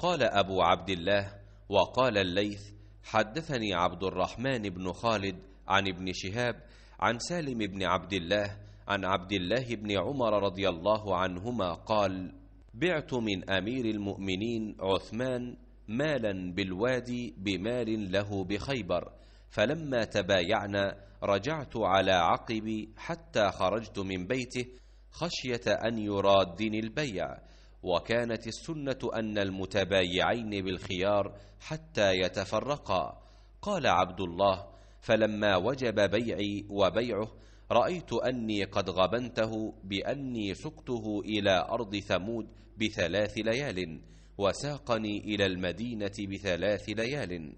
قال أبو عبد الله وقال الليث حدثني عبد الرحمن بن خالد عن ابن شهاب عن سالم بن عبد الله عن عبد الله بن عمر رضي الله عنهما قال بعت من أمير المؤمنين عثمان مالا بالوادي بمال له بخيبر فلما تبايعنا رجعت على عقبي حتى خرجت من بيته خشية أن يرادني البيع وكانت السنة أن المتبايعين بالخيار حتى يتفرقا قال عبد الله فلما وجب بيعي وبيعه رأيت أني قد غبنته بأني سقته إلى أرض ثمود بثلاث ليال وساقني إلى المدينة بثلاث ليال